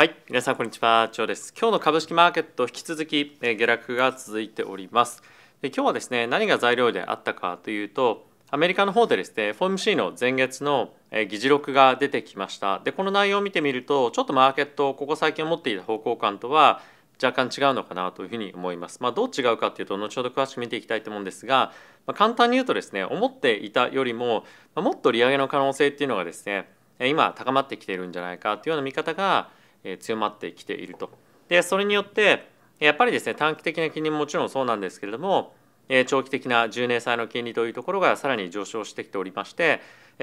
はい、皆さんこんにちは、チョウです。今日の株式マーケット引き続き下落が続いております。で今日はですね、何が材料であったかというと、アメリカの方でですね、FOMC の前月の議事録が出てきました。で、この内容を見てみると、ちょっとマーケットここ最近持っていた方向感とは若干違うのかなというふうに思います。まあ、どう違うかというと後ほど詳しく見ていきたいと思うんですが、まあ、簡単に言うとですね、思っていたよりも、まあ、もっと利上げの可能性っていうのがですね、今高まってきているんじゃないかというような見方が強まってきていると。でそれによってやっぱりですね短期的な金利ももちろんそうなんですけれども長期的な10年債の金利というところがさらに上昇してきておりまして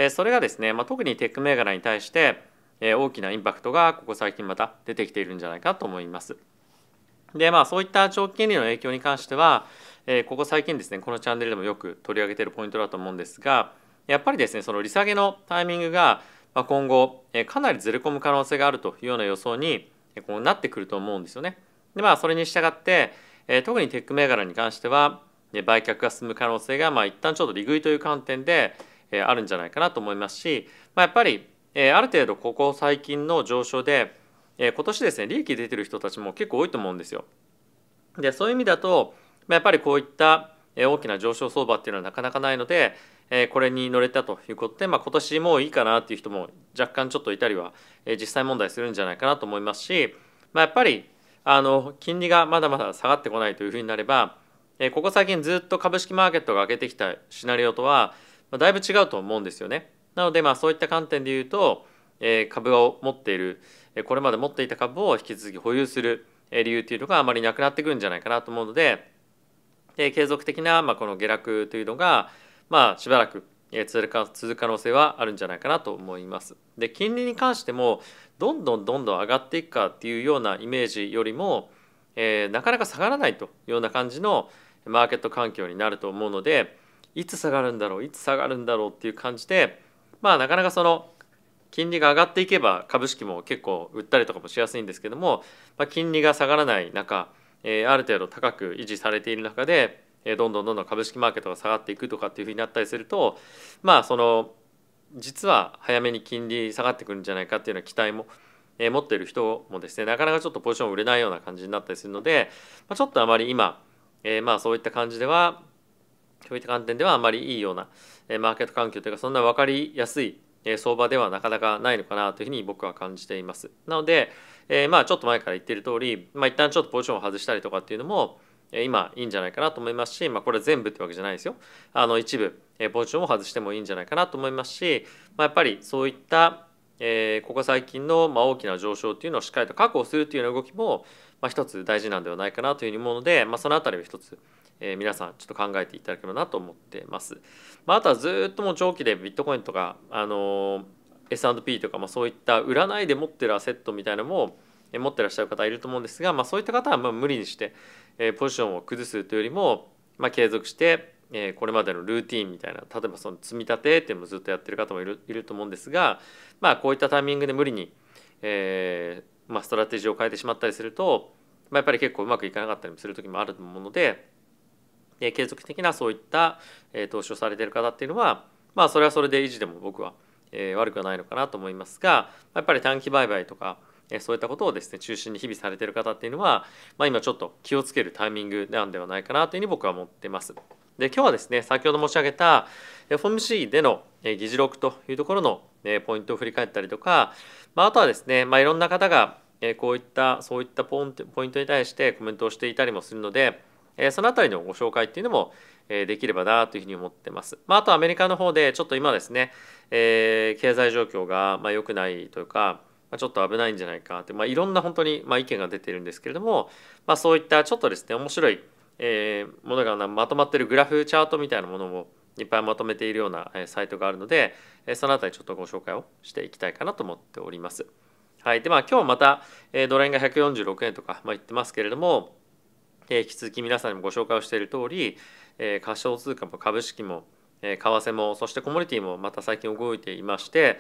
それがですね、まあ、特にテック銘柄に対して大きなインパクトがここ最近また出てきているんじゃないかと思います。でまあそういった長期金利の影響に関してはここ最近ですねこのチャンネルでもよく取り上げているポイントだと思うんですがやっぱりですねその利下げのタイミングがまあ、今後かなりずれ込む可能性があるというような予想にこうなってくると思うんですよね。でまあそれに従って特にテック銘柄に関しては売却が進む可能性がまあ一旦ちょっと利食いという観点であるんじゃないかなと思いますし、まあ、やっぱりある程度ここ最近の上昇で今年ですね利益出てる人たちも結構多いと思うんですよ。でそういう意味だとやっぱりこういった大きな上昇相場っていうのはなかなかないのでえこれに乗れたということで、まあ、今年もういいかなっていう人も若干ちょっといたりは、え実際問題するんじゃないかなと思いますし、まあ、やっぱりあの金利がまだまだ下がってこないというふうになれば、えここ最近ずっと株式マーケットが上げてきたシナリオとは、まだいぶ違うと思うんですよね。なので、まあ、そういった観点で言うと、え株を持っているこれまで持っていた株を引き続き保有する理由というのがあまりなくなってくるんじゃないかなと思うのでで継続的な、まあ、この下落というのが、まあしばらく続く可能性はあるんじゃないかなと思います。で金利に関してもどんどんどんどん上がっていくかっていうようなイメージよりも、えー、なかなか下がらないというような感じのマーケット環境になると思うのでいつ下がるんだろういつ下がるんだろうっていう感じでまあなかなかその金利が上がっていけば株式も結構売ったりとかもしやすいんですけども、まあ、金利が下がらない中、えー、ある程度高く維持されている中でどんどんどんどん株式マーケットが下がっていくとかっていうふうになったりするとまあその実は早めに金利下がってくるんじゃないかっていうような期待も持っている人もですねなかなかちょっとポジション売れないような感じになったりするのでちょっとあまり今、えー、まあそういった感じではそういった観点ではあまりいいようなマーケット環境というかそんな分かりやすい相場ではなかなかないのかなというふうに僕は感じています。なので、えー、まあちょっと前から言っている通り、まあ、一旦ちょっとポジションを外したりとかっていうのも、今いいんじゃないかなと思いますし、まあ、これ全部ってわけじゃないですよあの一部ポジションを外してもいいんじゃないかなと思いますし、まあ、やっぱりそういった、えー、ここ最近のま大きな上昇っていうのをしっかりと確保するというような動きも、まあ、一つ大事なんではないかなというふうに思うので、まあ、その辺りを一つえ皆さんちょっと考えていただければなと思ってます。まあ、あとはずっともう長期でビットコインとか、あの S&P とか、まあ、そういった占いで持ってるアセットみたいなのも持ってらっしゃる方いると思うんですが、まあ、そういった方はま無理にしてえポジションを崩すというよりも、まあ、継続して、えこれまでのルーティンみたいな例えばその積み立てっていうのもずっとやってる方もいるいると思うんですが、まあ、こういったタイミングで無理に、えー、まあ、ストラテジーを変えてしまったりすると、まやっぱり結構うまくいかなかったりもする時もあると思うので。え継続的なそういった、え投資をされてる方っていうのは、まあ、それはそれで維持でも僕は、え悪くはないのかなと思いますがやっぱり短期売買とか、そういったことをですね中心に日々されてる方っていうのは、まあ、今ちょっと気をつけるタイミングなんではないかなというふうに僕は思ってます。で今日はですね先ほど申し上げた FOMC での議事録というところのポイントを振り返ったりとか、まあ、あとはですね、まあ、いろんな方がこういったそういったポポイントに対してコメントをしていたりもするのでその辺りのご紹介っていうのもできればなというふうに思ってます。まあ、あとアメリカの方でちょっと今ですね、えー、経済状況がまあ良くないというかちょっと危ないんじゃないかって、まあ、いろんな本当にま意見が出てるんですけれども、まあ、そういったちょっとですね面白いえものがまとまってるグラフチャートみたいなものもいっぱいまとめているようなサイトがあるのでその辺りちょっとご紹介をしていきたいかなと思っております。はい、でまあ今日またドルンが146円とか、ま言ってますけれども引き続き皆さんにもご紹介をしている通り仮想通貨も株式も為替もそしてコモディティもまた最近動いていまして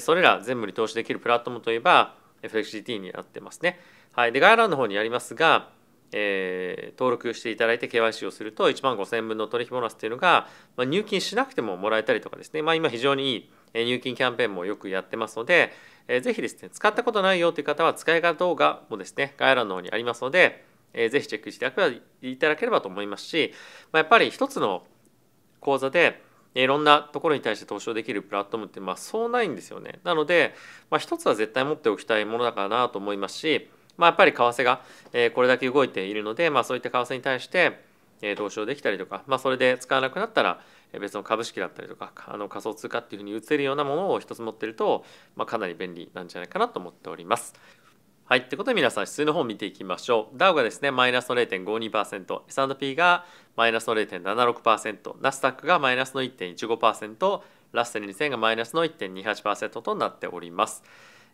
それら全部に投資できるプラットフォームといえば FXGT になってますね。はい、で概要欄の方にありますが、えー、登録していただいて KYC をすると1万5000円分の取引ボーナスというのが、まあ、入金しなくてももらえたりとかですね、まあ、今非常にいい入金キャンペーンもよくやってますので、えー、ぜひですね使ったことないよという方は使い方動画もですね概要欄の方にありますので、えー、ぜひチェックしていただければと思いますし、まあ、やっぱり一つの口座でいろんなところに対して投資をできるプラットフォームってまあそうないんですよね。なので、まあ、一つは絶対持っておきたいものだからなと思いますし、まあ、やっぱり為替がこれだけ動いているので、まあ、そういった為替に対して投資をできたりとか、まあ、それで使わなくなったら別の株式だったりとかあの仮想通貨っていうふうに移せるようなものを一つ持ってると、まあ、かなり便利なんじゃないかなと思っております。はい。ということで皆さん指数の方を見ていきましょう。ダウがですね、マイナスの0.52%、S&P がマイナスの0.76%、ナスダックがマイナスの1.15%、ラッセル2000がマイナスの1.28%となっております。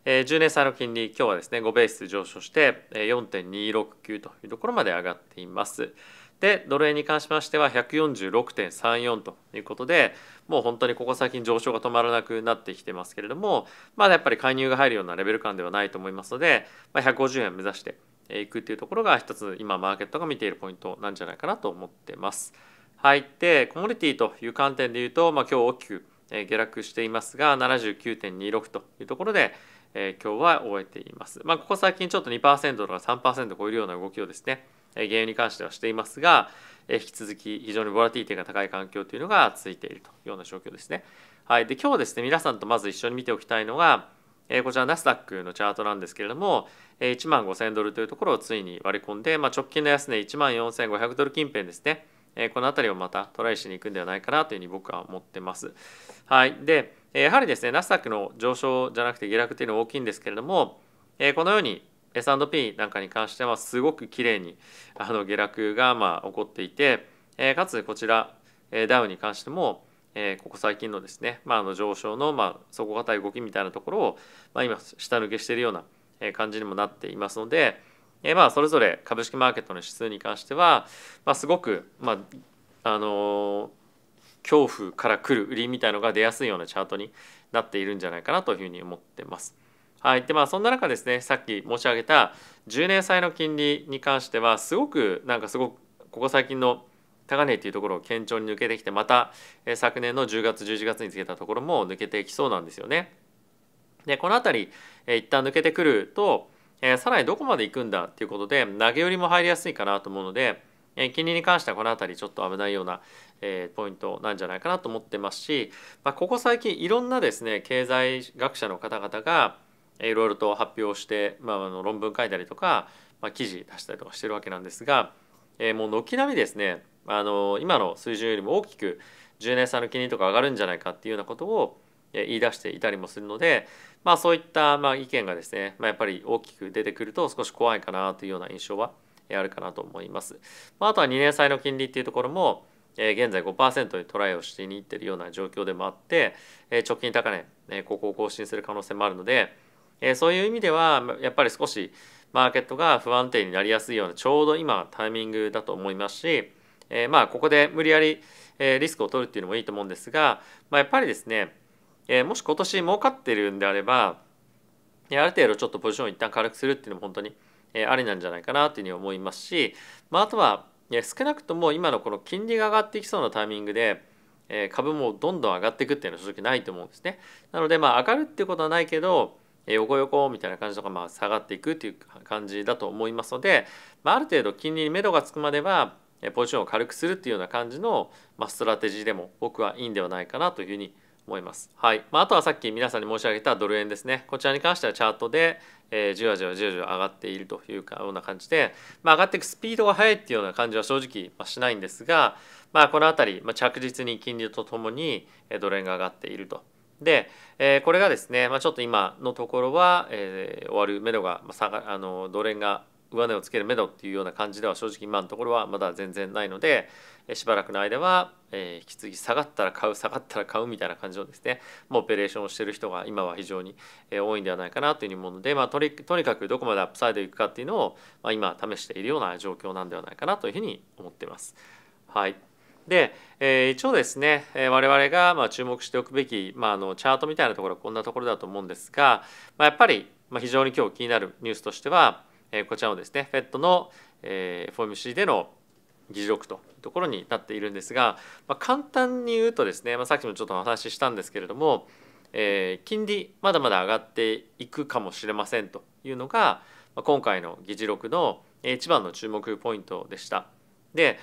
えー、10年債の金利、今日はですね、5ベース上昇して4.269というところまで上がっています。で、ドル円に関しましては146.34ということで、もう本当にここ最近上昇が止まらなくなってきてますけれどもまだやっぱり介入が入るようなレベル感ではないと思いますので、まあ、150円目指していくっていうところが一つ今マーケットが見ているポイントなんじゃないかなと思ってます。はい、でコモディティという観点で言うと、まあ、今日大きく下落していますが79.26というところで、えー、今日は終えています。まあ、ここ最近ちょっと2%とか3%超えるような動きをですね原油に関してはしていますが引き続き非常にボラティティが高い環境というのが続いているというような状況ですね。はい、で今日ですね皆さんとまず一緒に見ておきたいのがえこちらナスダックのチャートなんですけれども、え1万5000ドルというところをついに割り込んで、まあ、直近の安値1万4500ドル近辺ですね、えこの辺りをまたトライしに行くんではないかなというふうに僕は思ってます。はい、で、えやはりですねナスダックの上昇じゃなくて下落というのは大きいんですけれども、えこのように S&P なんかに関してはすごくきれいにあの下落がまあ起こっていて、えー、かつこちら、えー、ダウに関しても、えー、ここ最近のですね、まあ、あの上昇のまあ底堅い動きみたいなところを、まあ、今下抜けしているような感じにもなっていますので、えー、まあそれぞれ株式マーケットの指数に関しては、まあ、すごく、まああの恐怖から来る売りみたいのが出やすいようなチャートになっているんじゃないかなというふうに思ってます。はいでまあ、そんな中ですねさっき申し上げた10年債の金利に関してはすごくなんかすごくここ最近の高値というところを堅調に抜けてきてまた昨年の10月11月につけたところも抜けていきそうなんですよね。でこの辺り一旦抜けてくるとさらにどこまで行くんだっていうことで投げ売りも入りやすいかなと思うので金利に関してはこの辺りちょっと危ないようなポイントなんじゃないかなと思ってますし、まあ、ここ最近いろんなですね経済学者の方々がいろいろと発表して、まあ、あの論文書いたりとか、まあ、記事出したりとかしてるわけなんですが、えー、もう軒並みですねあの今の水準よりも大きく10年差の金利とか上がるんじゃないかっていうようなことを言い出していたりもするので、まあ、そういったまあ意見がですね、まあ、やっぱり大きく出てくると少し怖いかなというような印象はあるかなと思います。まあ、あとは2年債の金利っていうところも、え現在5%にトライをしてにいってるような状況でもあって、え直近高値、えここを更新する可能性もあるので、えー、そういう意味ではやっぱり少しマーケットが不安定になりやすいようなちょうど今タイミングだと思いますし、えー、まあここで無理やり、えー、リスクを取るっていうのもいいと思うんですが、まあ、やっぱりですね、えー、もし今年儲かってるんであればある程度ちょっとポジションを一旦軽くするっていうのも本当に、えー、ありなんじゃないかなというふうに思いますし、まあ、あとは少なくとも今のこの金利が上がっていきそうなタイミングで株もどんどん上がっていくっていうのは正直ないと思うんですね。なのでまあ上がるっていうことはないけど横横みたいな感じとかまあ下がっていくっていう感じだと思いますので、まあ、ある程度金利に目処がつくまではポジションを軽くするっていうような感じの、まストラテジーでも僕はいいんではないかなというふうに思います。はい。まあ、あとはさっき皆さんに申し上げたドル円ですね。こちらに関してはチャートで、えー、じわじわじわじわ上がっているというかような感じで、まあ、上がっていくスピードが速いっていうような感じは正直、ましないんですが、まあ、この辺り、ま着実に金利とともにドル円が上がっていると。で、えー、これがですね、まあ、ちょっと今のところは、えー、終わるめどが、まあ、下があのドルが上値をつけるめどっていうような感じでは正直今のところはまだ全然ないので、えしばらくの間は、え引き継ぎ下がったら買う下がったら買うみたいな感じのですね、オペレーションをしている人が今は非常に、え多いんではないかなというふうに思うので、まあ、とりとにかくどこまでアップサイドいくかっていうのを、ま今試しているような状況なんではないかなというふうに思っています。はいで、えー、一応ですね、えー、我々がま注目しておくべき、まあ、あのチャートみたいなところはこんなところだと思うんですが、まあ、やっぱり非常に今日気になるニュースとしては、えー、こちらのですね FED の、えー、FOMC での議事録というところになっているんですが、まあ、簡単に言うとですね、まあ、さっきもちょっとお話ししたんですけれども、えー、金利まだまだ上がっていくかもしれませんというのが今回の議事録の一番の注目ポイントでした。で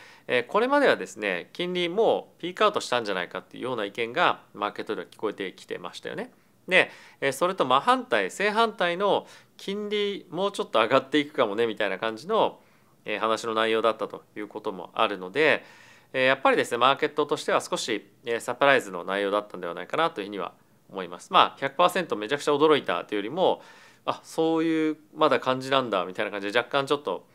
これまではですね金利もうピークアウトしたんじゃないかっていうような意見がマーケットでは聞こえてきてましたよね。でそれと真反対正反対の金利もうちょっと上がっていくかもねみたいな感じの話の内容だったということもあるのでやっぱりですねマーケットとしては少しサプライズの内容だったんではないかなというふうには思います。まあ100%めちゃくちゃ驚いたというよりもあそういうまだ感じなんだみたいな感じで若干ちょっと、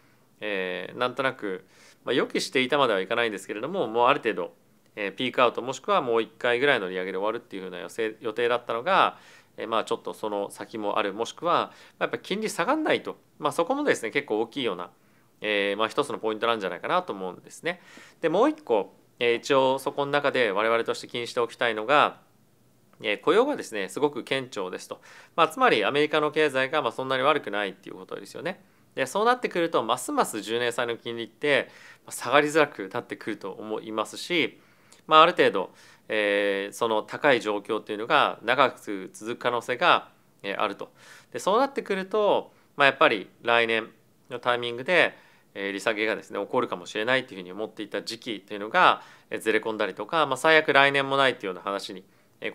えー、なんとなくまあ、予期していたまではいかないんですけれどももうある程度、えー、ピークアウトもしくはもう1回ぐらいの利上げで終わるっていうふうな予定予定だったのが、えー、まあちょっとその先もあるもしくは、まあ、やっぱ金利下がんないと、まあ、そこもですね結構大きいような、えー、まあ一つのポイントなんじゃないかなと思うんですね。でもう一個、え一応そこの中で我々として気にしておきたいのが雇用がですねすごく顕著ですと、まあ、つまりアメリカの経済がまあそんなに悪くないっていうことですよね。でそうなってくるとますます10年債の金利って下がりづらくなってくると思いますし、まあ、ある程度、えー、その高い状況というのが長く続く可能性があると。でそうなってくると、まあ、やっぱり来年のタイミングで、え利下げがですね起こるかもしれないというふうに思っていた時期というのが、えずれ込んだりとか、まあ、最悪来年もないというような話に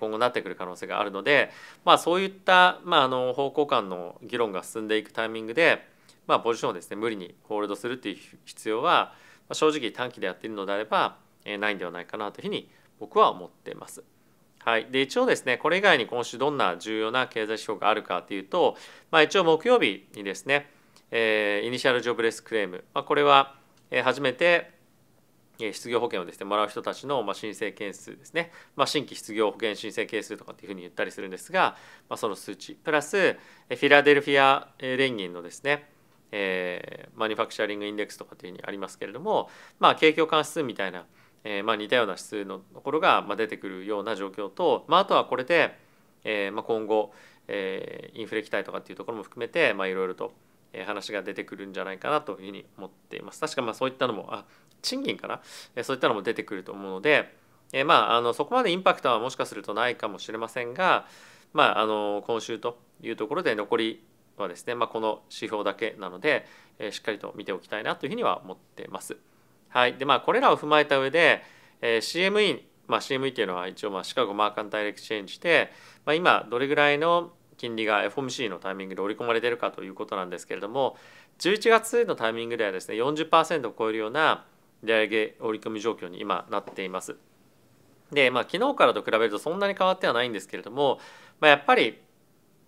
今後なってくる可能性があるので、まあ、そういった、まあ、あの方向感の議論が進んでいくタイミングで、まあ、ポジションをですね無理にホールドするっていう必要はあ、正直短期でやっているのであれば、えー、ないんではないかなというふうに僕は思っています。はい、で一応ですねこれ以外に今週どんな重要な経済指標があるかというと、まあ、一応木曜日にですね、えー、イニシャルジョブレスクレーム、まあ、これは初めて失業保険をですねもらう人たちの申請件数ですね、まあ、新規失業保険申請件数とかっていうふうに言ったりするんですが、まあ、その数値プラスフィラデルフィア連銀のですねえー、マニファクチャリングインデックスとかっていうふうにありますけれども、まあ、景況感指数みたいな、えーまあ、似たような指数のところが、まあ、出てくるような状況と、まあ、あとはこれで、えーまあ、今後、えー、インフレ期待とかっていうところも含めて、まあ、いろいろと話が出てくるんじゃないかなというふうに思っています。確かまあそういったのもあ賃金かな、えそういったのも出てくると思うので、えー、まああのそこまでインパクトはもしかするとないかもしれませんが、まあ、あの今週というところで残りはですね、まあ、この指標だけなので、えしっかりと見ておきたいなというふうには思ってます。はいでまあ、これらを踏まえた上で、え CME、まあ、CME というのは一応まあシカゴマーカンタイレクシチェンジで、まあ、今どれぐらいの金利が FOMC のタイミングで織り込まれているかということなんですけれども11月のタイミングではですね40%を超えるような利上げ織り込み状況に今なっています。でまあ昨日からと比べるとそんなに変わってはないんですけれども、まあ、やっぱり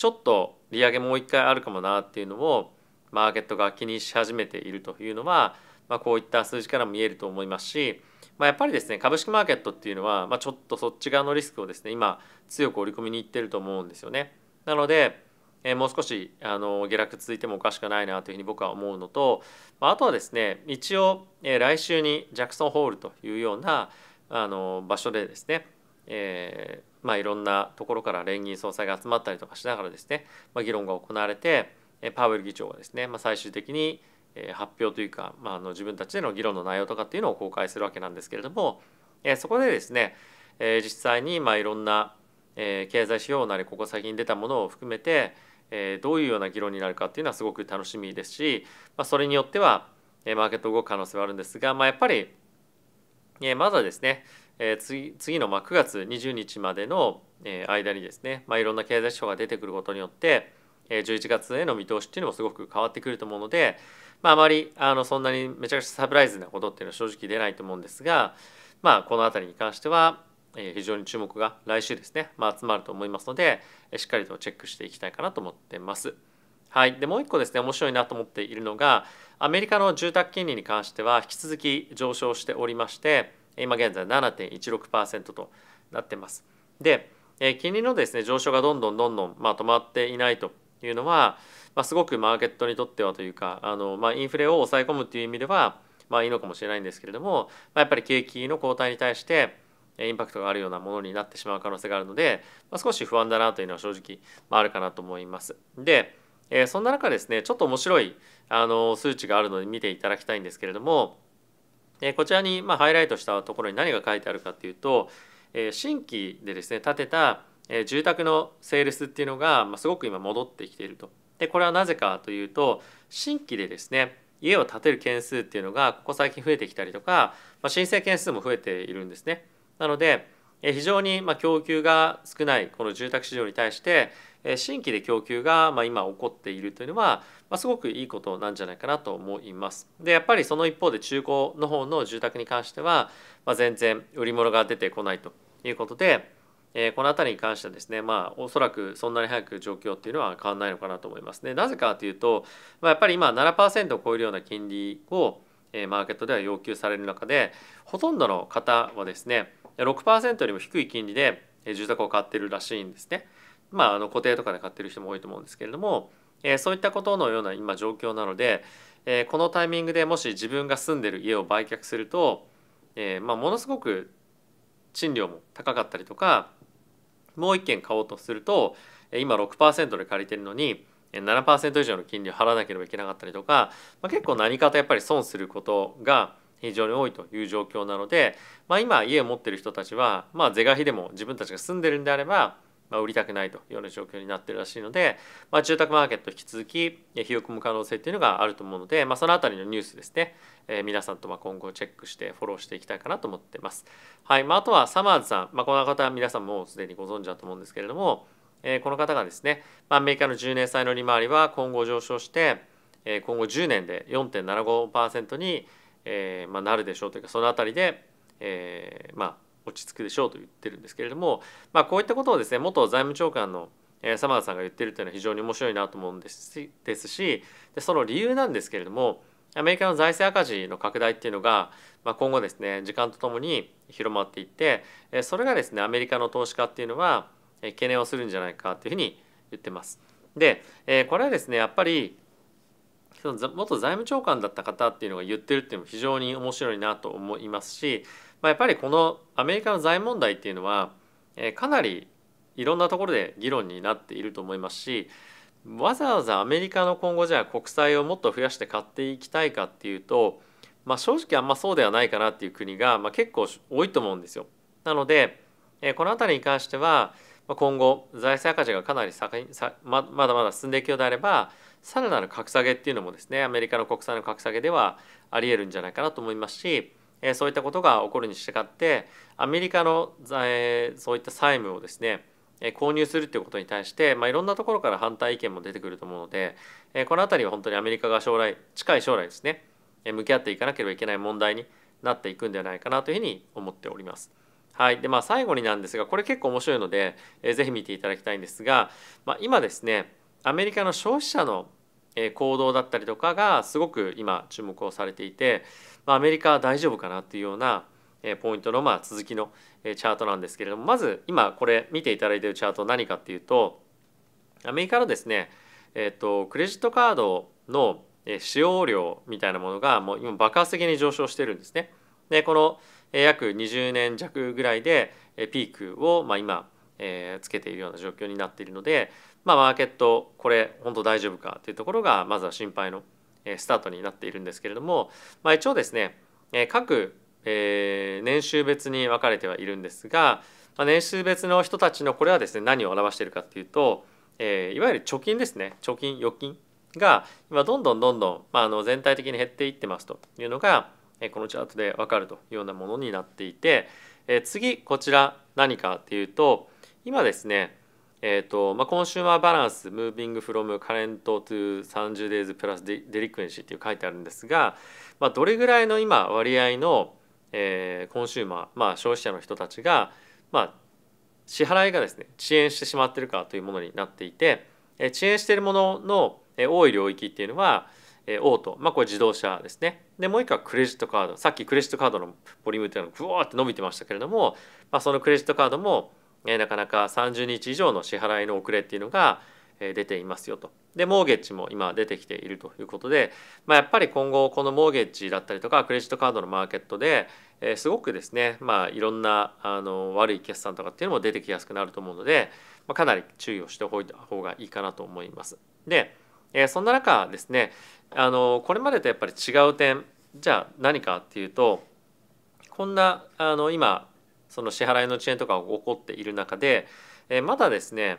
ちょっと利上げもう一回あるかもなっていうのをマーケットが気にし始めているというのは、まあ、こういった数字からも見えると思いますし、まあ、やっぱりですね株式マーケットっていうのは、まあ、ちょっとそっち側のリスクをですね今強く織り込みにいってると思うんですよね。なので、えもう少しあの下落続いてもおかしくないなというふうに僕は思うのと、まあ、とはですね一応、え来週にジャクソンホールというようなあの場所でですね、えーまあ、いろんなところから連銀総裁が集まったりとかしながらですね、まあ、議論が行われてパウエル議長がですね、まあ、最終的に発表というか、まあ、あの自分たちでの議論の内容とかっていうのを公開するわけなんですけれどもそこでですね実際にまあいろんな経済指標なりここ先に出たものを含めてどういうような議論になるかっていうのはすごく楽しみですし、まあ、それによってはマーケット動く可能性はあるんですが、まあ、やっぱりまずはですねえ次次のま9月20日までの間にですね、まあ、いろんな経済指標が出てくることによって11月への見通しっていうのもすごく変わってくると思うので、まあ、あまりあのそんなにめちゃくちゃサプライズなことっていうのは正直出ないと思うんですが、まあ、この辺りに関しては非常に注目が来週ですね、まあ、集まると思いますのでしっかりとチェックしていきたいかなと思ってます。はい、でもう一個ですね面白いなと思っているのがアメリカの住宅金利に関しては引き続き上昇しておりまして今現在7.16%となってます。で金利のですね上昇がどんどんどんどん、まあ、止まっていないというのは、まあ、すごくマーケットにとってはというかあの、まあ、インフレを抑え込むという意味では、まあ、いいのかもしれないんですけれども、まあ、やっぱり景気の後退に対してインパクトがあるようなものになってしまう可能性があるので、まあ、少し不安だなというのは正直、まあ、あるかなと思います。で、えそんな中ですねちょっと面白いあの数値があるので見ていただきたいんですけれどもえこちらにまハイライトしたところに何が書いてあるかっていうと、え新規でですね建てた住宅のセールスっていうのがすごく今戻ってきていると。でこれはなぜかというと新規でですね家を建てる件数っていうのがここ最近増えてきたりとか、ま申請件数も増えているんですね。なので非常に供給が少ないこの住宅市場に対して新規で供給が今起こっているというのはすごくいいことなんじゃないかなと思います。でやっぱりその一方で中古の方の住宅に関しては全然売り物が出てこないということでこの辺りに関してはですねまあおそらくそんなに早く状況っていうのは変わらないのかなと思いますね。なぜかというとやっぱり今7%を超えるような金利をマーケットでは要求される中でほとんどの方はですね6%よりも低い金利で住宅を買ってるらしいんですね。まあ、あの固定とかで買ってる人も多いと思うんですけれども、えそういったことのような今状況なので、えこのタイミングでもし自分が住んでる家を売却すると、えまあ、ものすごく賃料も高かったりとかもう1軒買おうとすると今6%で借りてるのに7%以上の金利を払わなければいけなかったりとか、まあ、結構何かとやっぱり損することが非常に多いという状況なので、まあ、今家を持ってる人たちは、まあ、是が非でも自分たちが住んでるんであれば、まあ、売りたくないというような状況になってるらしいので、まあ、住宅マーケット引き続き火を込む可能性っていうのがあると思うので、まあ、その辺りのニュースですね、えー、皆さんとま今後チェックしてフォローしていきたいかなと思ってます。はいまあ、とはサマーズさん、まあ、この方は皆さんもすでにご存知だと思うんですけれども、えこの方がですね、まアメリカの10年債の利回りは今後上昇して、え今後10年で4.75%にえーまあ、なるでしょうというかその辺りで、えーまあ、落ち着くでしょうと言ってるんですけれども、まあ、こういったことをですね元財務長官の s a m 田さんが言ってるというのは非常に面白いなと思うんですしですしでその理由なんですけれどもアメリカの財政赤字の拡大っていうのが、まあ、今後ですね時間とともに広まっていってそれがですねアメリカの投資家っていうのは懸念をするんじゃないかというふうに言ってます。でこれはですねやっぱりその元財務長官だった方っていうのが言ってるっていうのも非常に面白いなと思いますし、まあ、やっぱりこのアメリカの財務問題っていうのは、えー、かなりいろんなところで議論になっていると思いますしわざわざアメリカの今後じゃあ国債をもっと増やして買っていきたいかっていうと、まあ、正直あんまそうではないかなっていう国が、まあ、結構多いと思うんですよ。なので、えー、この辺りに関しては今後財政赤字がかなり先ままだまだ進んでいくようであればさらなる格下げっていうのもですねアメリカの国債の格下げではありえるんじゃないかなと思いますしそういったことが起こるに従ってアメリカのそういった債務をですね購入するっていうことに対して、まあ、いろんなところから反対意見も出てくると思うのでこの辺りは本当にアメリカが将来近い将来ですね向き合っていかなければいけない問題になっていくんではないかなというふうに思っております。はい。で、まあ最後になんですが、これ結構面白いので、えー、ぜひ見ていただきたいんですが、まあ、今ですね、アメリカの消費者の行動だったりとかがすごく今注目をされていて、まあ、アメリカは大丈夫かなっていうようなポイントのまあ続きのチャートなんですけれどもまず今これ見ていただいているチャート何かっていうとアメリカのですね、えー、とクレジットカードの使用量みたいなものがもう今爆発的に上昇してるんですね。でこの約20年弱ぐらいでピークを、まあ、今、えー、つけているような状況になっているので、まあ、マーケットこれ本当大丈夫かというところがまずは心配のスタートになっているんですけれども、まあ、一応ですね各、えー、年収別に分かれてはいるんですが、まあ、年収別の人たちのこれはですね何を表しているかというと、えー、いわゆる貯金ですね貯金預金が今どんどんどんどん、まあ、あの全体的に減っていってますというのが、このチャートで分かるというようなものになっていて次こちら何かっていうと今ですねえーとまあ、コンシューマーバランスムービングフロムカレントトゥ30デイズプラスデリクエンシーっていう書いてあるんですが、まあ、どれぐらいの今割合の、えー、コンシューマー、まあ、消費者の人たちが、まあ、支払いがですね遅延してしまってるかというものになっていて、えー、遅延しているものの、えー、多い領域っていうのは、えー、オート、まあ、これ自動車ですねでもう一個はクレジットカードさっきクレジットカードのボリュームっていうのがぐわーって伸びてましたけれども、まあ、そのクレジットカードも、えー、なかなか30日以上の支払いの遅れっていうのが、えー、出ていますよとでモーゲッジも今出てきているということで、まあ、やっぱり今後このモーゲッジだったりとかクレジットカードのマーケットで、えー、すごくですね、まあ、いろんなあの悪い決算とかっていうのも出てきやすくなると思うので、まあ、かなり注意をしておいた方がいいかなと思います。でえー、そんな中ですねあのこれまでとやっぱり違う点じゃあ何かっていうとこんなあの今その支払いの遅延とかが起こっている中で、えー、まだですね、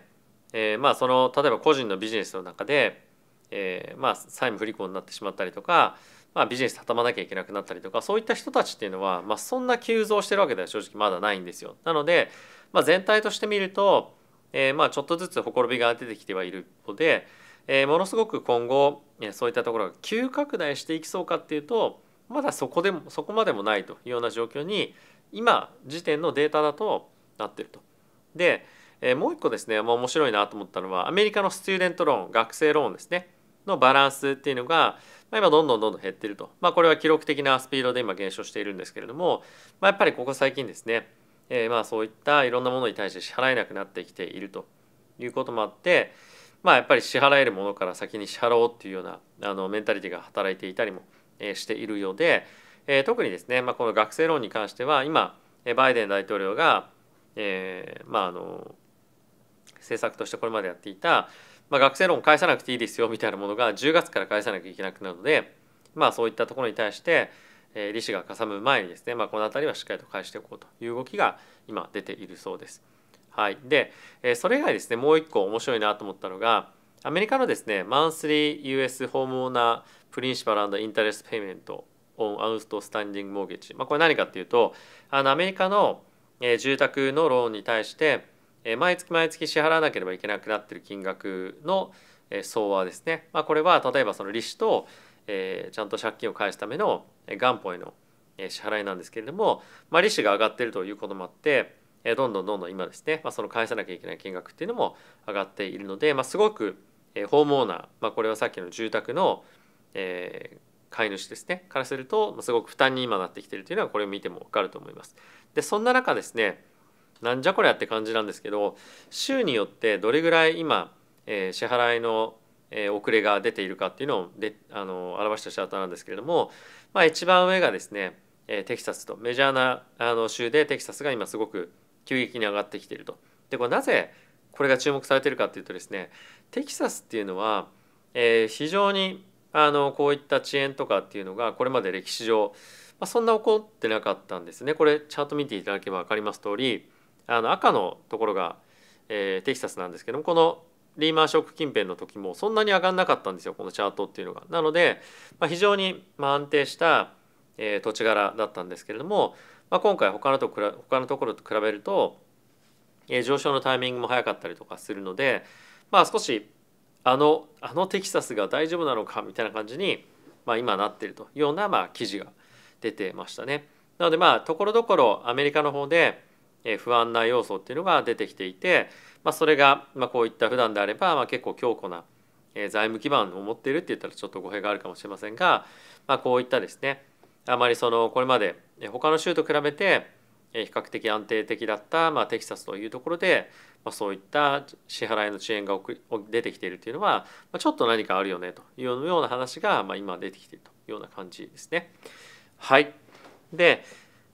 えー、まあその例えば個人のビジネスの中で、えー、まあ債務不履行になってしまったりとか、まあ、ビジネス畳まなきゃいけなくなったりとかそういった人たちっていうのは、まあ、そんな急増してるわけでは正直まだないんですよ。なので、まあ、全体として見ると、えー、まあちょっとずつほころびが出てきてはいるので、えー、ものすごく今後そういったところが急拡大していきそうかっていうとまだそこでもそこまでもないというような状況に今時点のデータだとなってると。で、えー、もう一個ですね、まあ、面白いなと思ったのはアメリカのスチューデントローン学生ローンですねのバランスっていうのが、まあ、今どんどんどんどん減ってると、まあ、これは記録的なスピードで今減少しているんですけれども、まあ、やっぱりここ最近ですね、えー、まあそういったいろんなものに対して支払えなくなってきているということもあって、まあ、やっぱり支払えるものから先に支払おうっていうようなあのメンタリティが働いていたりもしているようで、え特にですね、まあ、この学生ローンに関しては今バイデン大統領が、えまあ、あの政策としてこれまでやっていた、まあ、学生ローン返さなくていいですよみたいなものが10月から返さなきゃいけなくなるので、まあ、そういったところに対して、え利子がかさむ前にですね、まあ、この辺りはしっかりと返していこうという動きが今出ているそうです。はい、で、えそれ以外ですねもう一個面白いなと思ったのがアメリカのですねマンスリー US ホームオーナープリンシパルインタレスペイメントオンアウトスタンディングモーゲージ、まあ、これ何かっていうとあのアメリカの、え住宅のローンに対して、え毎月毎月支払わなければいけなくなってる金額の、え総和ですね、まあ、これは例えばその利子と、えちゃんと借金を返すための元本への支払いなんですけれども、まあ、利子が上がってるということもあってどんどんどんどん今ですね、まあ、その返さなきゃいけない金額っていうのも上がっているので、まあ、すごくホームオーナー、まあ、これはさっきの住宅の、えー、飼い主ですねからするとすごく負担に今なってきてるというのはこれを見ても分かると思います。でそんな中ですねなんじゃこりゃって感じなんですけど州によってどれぐらい今、えー、支払いの遅れが出ているかっていうのをであの表した仕ャートなんですけれども、まあ、一番上がですねテキサスとメジャーなあの州でテキサスが今すごく急激に上がってきていると。でこれなぜこれが注目されているかというとですねテキサスっていうのは、えー、非常にあのこういった遅延とかっていうのがこれまで歴史上、まあ、そんな起こってなかったんですね。これチャート見ていただければ分かります通りあの赤のところが、えー、テキサスなんですけどもこのリーマンショック近辺の時もそんなに上がんなかったんですよこのチャートっていうのが。なので、まあ、非常に安定した土地柄だったんですけれども、まあ、今回他のと他のところと比べると、え上昇のタイミングも早かったりとかするので、まあ、少しあのあのテキサスが大丈夫なのかみたいな感じに、まあ、今なってるというような、まあ、記事が出てましたね。なのでまあところどころアメリカの方で不安な要素っていうのが出てきていて、まあ、それがまあこういった普段であればまあ結構強固な財務基盤を持っているって言ったらちょっと語弊があるかもしれませんが、まあ、こういったですねあまりそのこれまで他の州と比べて比較的安定的だった、まあ、テキサスというところで、まあ、そういった支払いの遅延が出てきているというのは、まあ、ちょっと何かあるよねというような話が、まあ、今出てきているというような感じですね。はいで、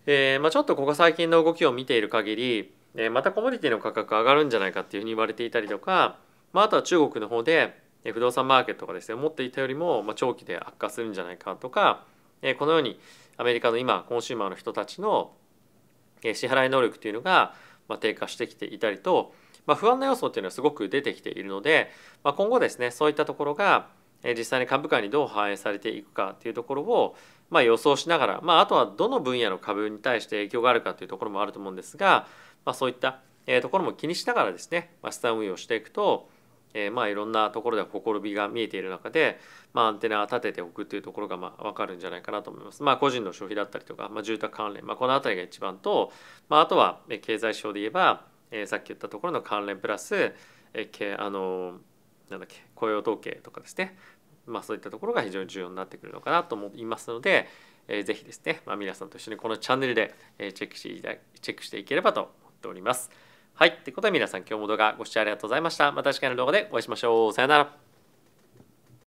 えー、まあ、ちょっとここ最近の動きを見ている限り、えー、またコモディティの価格上がるんじゃないかっていうふうに言われていたりとか、まあ、あとは中国の方で不動産マーケットがですね思っていたよりも長期で悪化するんじゃないかとかこのようにアメリカの今コンシューマーの人たちの支払い能力というのが低下してきていたりと、ま不安な要素っていうのはすごく出てきているので、ま今後ですねそういったところが実際に株価にどう反映されていくかっていうところをま予想しながら、まあ、とはどの分野の株に対して影響があるかというところもあると思うんですが、まそういったところも気にしながらですね資産運用していくとえー、まあいろんなところでほころびが見えている中で、まあ、アンテナ立てておくというところがまあ分かるんじゃないかなと思います。まあ、個人の消費だったりとか、まあ、住宅関連、まあ、この辺りが一番と、まあ、あとは経済指標で言えば、えー、さっき言ったところの関連プラス、えー、あのなんだっけ雇用統計とかですね、まあ、そういったところが非常に重要になってくるのかなと思いますので、えー、ぜひですね、まあ、皆さんと一緒にこのチャンネルでチェックしてチェックしていければと思っております。はい。ということで皆さん今日も動画ご視聴ありがとうございました。また次回の動画でお会いしましょう。さよなら。